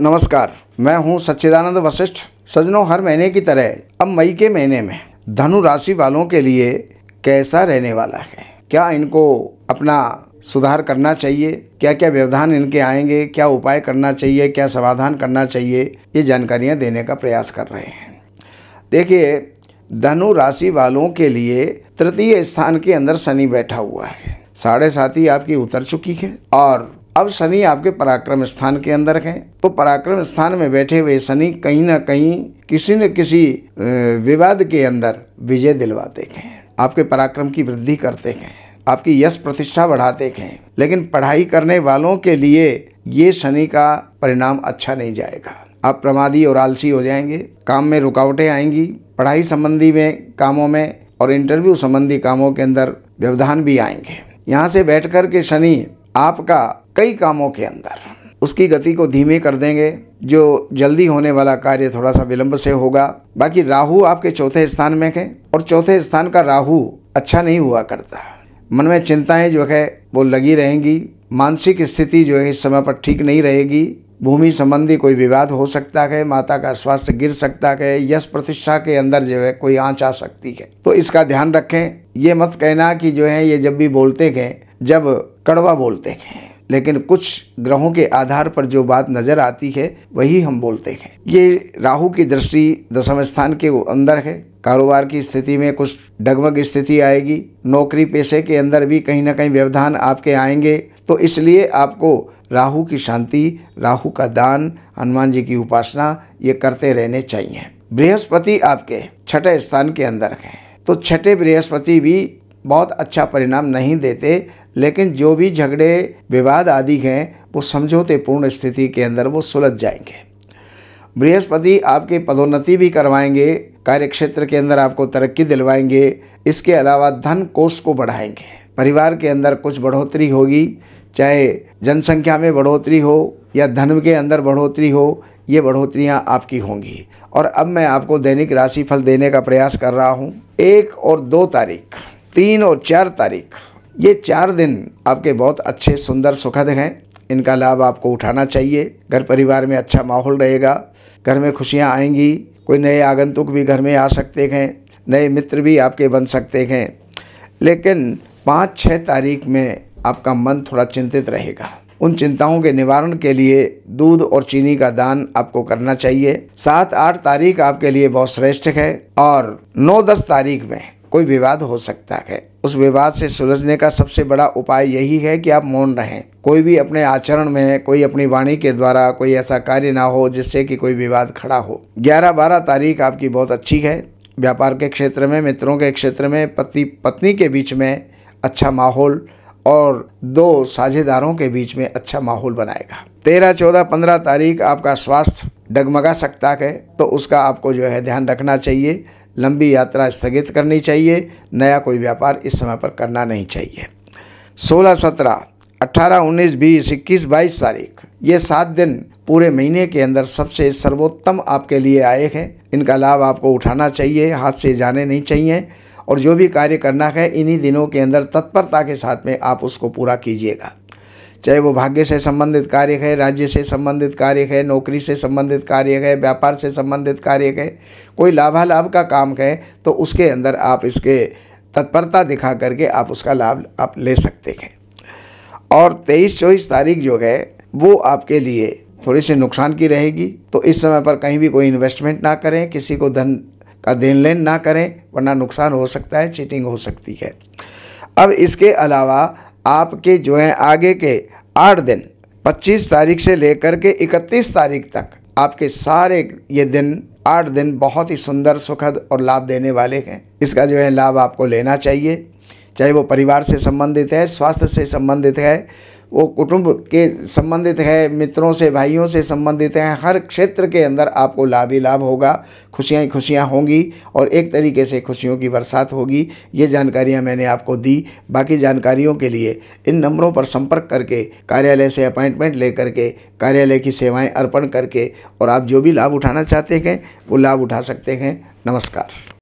नमस्कार मैं हूं सच्चिदानंद वशिष्ठ सजनों हर महीने की तरह अब मई के महीने में धनु राशि वालों के लिए कैसा रहने वाला है क्या इनको अपना सुधार करना चाहिए क्या क्या व्यवधान इनके आएंगे क्या उपाय करना चाहिए क्या समाधान करना चाहिए ये जानकारियाँ देने का प्रयास कर रहे हैं देखिए धनु राशि वालों के लिए तृतीय स्थान के अंदर शनि बैठा हुआ है साढ़े ही आपकी उतर चुकी है और अब शनि आपके पराक्रम स्थान के अंदर है तो पराक्रम स्थान में बैठे हुए शनि कहीं ना कहीं किसी न किसी विवाद के अंदर विजय दिलवाते हैं आपके पराक्रम की वृद्धि करते हैं आपकी यश प्रतिष्ठा बढ़ाते हैं लेकिन पढ़ाई करने वालों के लिए ये शनि का परिणाम अच्छा नहीं जाएगा आप प्रमादी और आलसी हो जाएंगे काम में रुकावटें आएंगी पढ़ाई संबंधी में कामों में और इंटरव्यू संबंधी कामों के अंदर व्यवधान भी आएंगे यहाँ से बैठ कर के शनि आपका कई कामों के अंदर उसकी गति को धीमे कर देंगे जो जल्दी होने वाला कार्य थोड़ा सा विलंब से होगा बाकी राहु आपके चौथे स्थान में है और चौथे स्थान का राहु अच्छा नहीं हुआ करता मन में चिंताएं जो है वो लगी रहेंगी मानसिक स्थिति जो है इस समय पर ठीक नहीं रहेगी भूमि संबंधी कोई विवाद हो सकता है माता का स्वास्थ्य गिर सकता है यश प्रतिष्ठा के अंदर जो है कोई आँच आ सकती है तो इसका ध्यान रखें ये मत कहना कि जो है ये जब भी बोलते हैं जब कड़वा बोलते हैं लेकिन कुछ ग्रहों के आधार पर जो बात नज़र आती है वही हम बोलते हैं ये राहु की दृष्टि दसम स्थान के अंदर है कारोबार की स्थिति में कुछ डगमग स्थिति आएगी नौकरी पेशे के अंदर भी कहीं ना कहीं व्यवधान आपके आएंगे तो इसलिए आपको राहु की शांति राहु का दान हनुमान जी की उपासना ये करते रहने चाहिए बृहस्पति आपके छठे स्थान के अंदर है तो छठे बृहस्पति भी बहुत अच्छा परिणाम नहीं देते लेकिन जो भी झगड़े विवाद आदि हैं वो समझौते पूर्ण स्थिति के अंदर वो सुलझ जाएंगे बृहस्पति आपके पदोन्नति भी करवाएंगे कार्यक्षेत्र के अंदर आपको तरक्की दिलवाएंगे इसके अलावा धन कोष को बढ़ाएंगे परिवार के अंदर कुछ बढ़ोतरी होगी चाहे जनसंख्या में बढ़ोतरी हो या धन के अंदर बढ़ोतरी हो ये बढ़ोतरियाँ आपकी होंगी और अब मैं आपको दैनिक राशिफल देने का प्रयास कर रहा हूँ एक और दो तारीख तीन और चार तारीख ये चार दिन आपके बहुत अच्छे सुंदर सुखद हैं इनका लाभ आपको उठाना चाहिए घर परिवार में अच्छा माहौल रहेगा घर में खुशियाँ आएंगी कोई नए आगंतुक भी घर में आ सकते हैं नए मित्र भी आपके बन सकते हैं लेकिन पाँच छः तारीख में आपका मन थोड़ा चिंतित रहेगा उन चिंताओं के निवारण के लिए दूध और चीनी का दान आपको करना चाहिए सात आठ तारीख आपके लिए बहुत श्रेष्ठ है और नौ दस तारीख में कोई विवाद हो सकता है उस विवाद से सुलझने का सबसे बड़ा उपाय यही है कि आप मौन रहें कोई भी अपने आचरण में कोई अपनी वाणी के द्वारा कोई ऐसा कार्य ना हो जिससे कि कोई विवाद खड़ा हो 11-12 तारीख आपकी बहुत अच्छी है व्यापार के क्षेत्र में मित्रों के क्षेत्र में पति पत्नी के बीच में अच्छा माहौल और दो साझेदारों के बीच में अच्छा माहौल बनाएगा तेरह चौदह पंद्रह तारीख आपका स्वास्थ्य डगमगा सकता है तो उसका आपको जो है ध्यान रखना चाहिए लंबी यात्रा स्थगित करनी चाहिए नया कोई व्यापार इस समय पर करना नहीं चाहिए सोलह सत्रह अट्ठारह उन्नीस बीस इक्कीस बाईस तारीख ये सात दिन पूरे महीने के अंदर सबसे सर्वोत्तम आपके लिए आए हैं इनका लाभ आपको उठाना चाहिए हाथ से जाने नहीं चाहिए और जो भी कार्य करना है इन्हीं दिनों के अंदर तत्परता के साथ में आप उसको पूरा कीजिएगा चाहे वो भाग्य से संबंधित कार्य है राज्य से संबंधित कार्य है नौकरी से संबंधित कार्य है व्यापार से संबंधित कार्य है कोई लाभालाभ का काम है तो उसके अंदर आप इसके तत्परता दिखा करके आप उसका लाभ आप ले सकते हैं और तेईस चौबीस तारीख जो है वो आपके लिए थोड़ी सी नुकसान की रहेगी तो इस समय पर कहीं भी कोई इन्वेस्टमेंट ना करें किसी को धन का देन लेन ना करें वरना नुकसान हो सकता है चीटिंग हो सकती है अब इसके अलावा आपके जो है आगे के आठ दिन 25 तारीख से लेकर के 31 तारीख तक आपके सारे ये दिन आठ दिन बहुत ही सुंदर सुखद और लाभ देने वाले हैं इसका जो है लाभ आपको लेना चाहिए चाहे वो परिवार से संबंधित है स्वास्थ्य से संबंधित है वो कुटुंब के संबंधित है मित्रों से भाइयों से संबंधित हैं हर क्षेत्र के अंदर आपको लाभ ही लाभ होगा खुशियाँ ही खुशियाँ होंगी और एक तरीके से खुशियों की बरसात होगी ये जानकारियाँ मैंने आपको दी बाकी जानकारियों के लिए इन नंबरों पर संपर्क करके कार्यालय से अपॉइंटमेंट ले करके कार्यालय की सेवाएँ अर्पण करके और आप जो भी लाभ उठाना चाहते हैं वो लाभ उठा सकते हैं नमस्कार